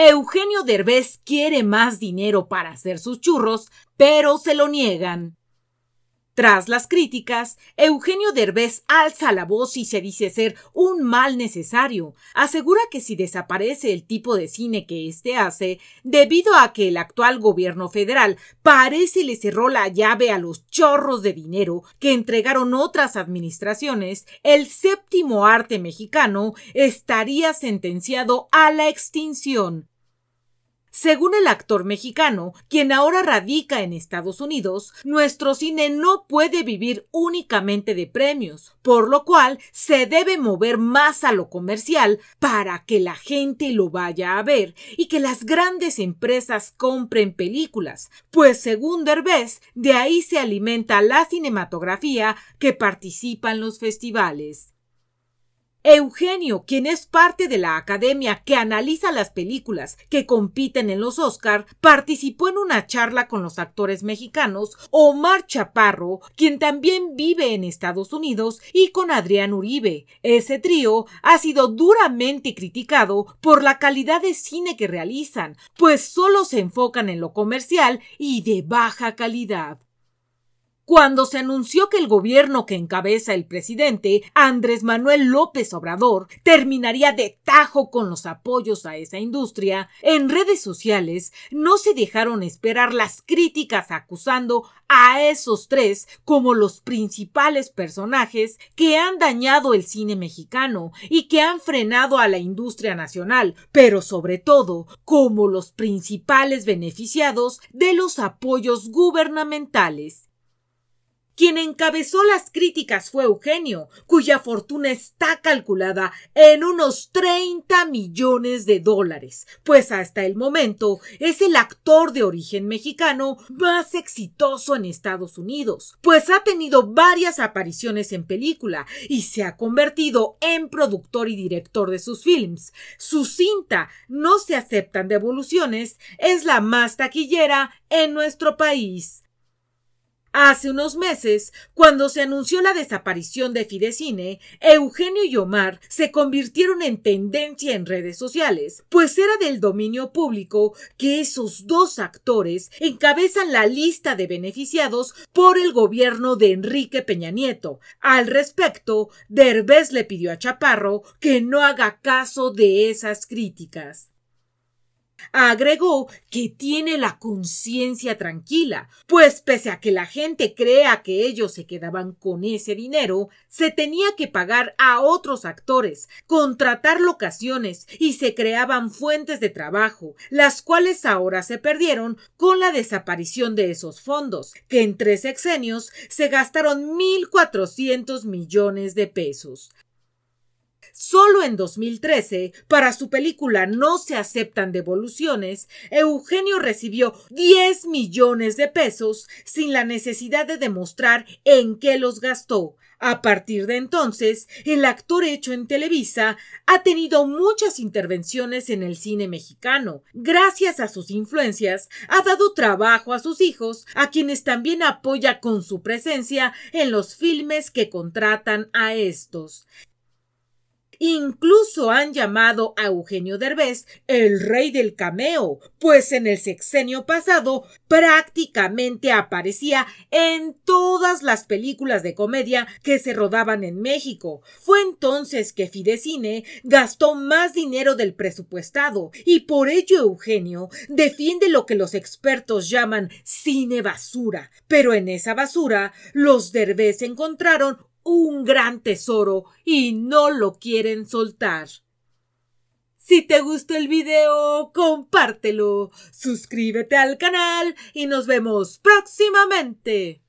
Eugenio Derbez quiere más dinero para hacer sus churros, pero se lo niegan. Tras las críticas, Eugenio Derbez alza la voz y se dice ser un mal necesario. Asegura que si desaparece el tipo de cine que éste hace, debido a que el actual gobierno federal parece le cerró la llave a los chorros de dinero que entregaron otras administraciones, el séptimo arte mexicano estaría sentenciado a la extinción. Según el actor mexicano, quien ahora radica en Estados Unidos, nuestro cine no puede vivir únicamente de premios, por lo cual se debe mover más a lo comercial para que la gente lo vaya a ver y que las grandes empresas compren películas, pues según Derbez, de ahí se alimenta la cinematografía que participa en los festivales. Eugenio, quien es parte de la academia que analiza las películas que compiten en los Oscar, participó en una charla con los actores mexicanos Omar Chaparro, quien también vive en Estados Unidos, y con Adrián Uribe. Ese trío ha sido duramente criticado por la calidad de cine que realizan, pues solo se enfocan en lo comercial y de baja calidad cuando se anunció que el gobierno que encabeza el presidente, Andrés Manuel López Obrador, terminaría de tajo con los apoyos a esa industria, en redes sociales no se dejaron esperar las críticas acusando a esos tres como los principales personajes que han dañado el cine mexicano y que han frenado a la industria nacional, pero sobre todo como los principales beneficiados de los apoyos gubernamentales quien encabezó las críticas fue Eugenio, cuya fortuna está calculada en unos 30 millones de dólares, pues hasta el momento es el actor de origen mexicano más exitoso en Estados Unidos, pues ha tenido varias apariciones en película y se ha convertido en productor y director de sus films. Su cinta No se aceptan devoluciones es la más taquillera en nuestro país. Hace unos meses, cuando se anunció la desaparición de Fidecine, Eugenio y Omar se convirtieron en tendencia en redes sociales, pues era del dominio público que esos dos actores encabezan la lista de beneficiados por el gobierno de Enrique Peña Nieto. Al respecto, Derbez le pidió a Chaparro que no haga caso de esas críticas. Agregó que tiene la conciencia tranquila, pues pese a que la gente crea que ellos se quedaban con ese dinero, se tenía que pagar a otros actores, contratar locaciones y se creaban fuentes de trabajo, las cuales ahora se perdieron con la desaparición de esos fondos, que en tres sexenios se gastaron mil cuatrocientos millones de pesos. Solo en 2013, para su película No se aceptan devoluciones, Eugenio recibió 10 millones de pesos sin la necesidad de demostrar en qué los gastó. A partir de entonces, el actor hecho en Televisa ha tenido muchas intervenciones en el cine mexicano. Gracias a sus influencias, ha dado trabajo a sus hijos, a quienes también apoya con su presencia en los filmes que contratan a estos. Incluso han llamado a Eugenio Derbez el rey del cameo, pues en el sexenio pasado prácticamente aparecía en todas las películas de comedia que se rodaban en México. Fue entonces que Fidecine gastó más dinero del presupuestado y por ello Eugenio defiende lo que los expertos llaman cine basura. Pero en esa basura los Derbez encontraron un gran tesoro y no lo quieren soltar. Si te gustó el video, compártelo, suscríbete al canal y nos vemos próximamente.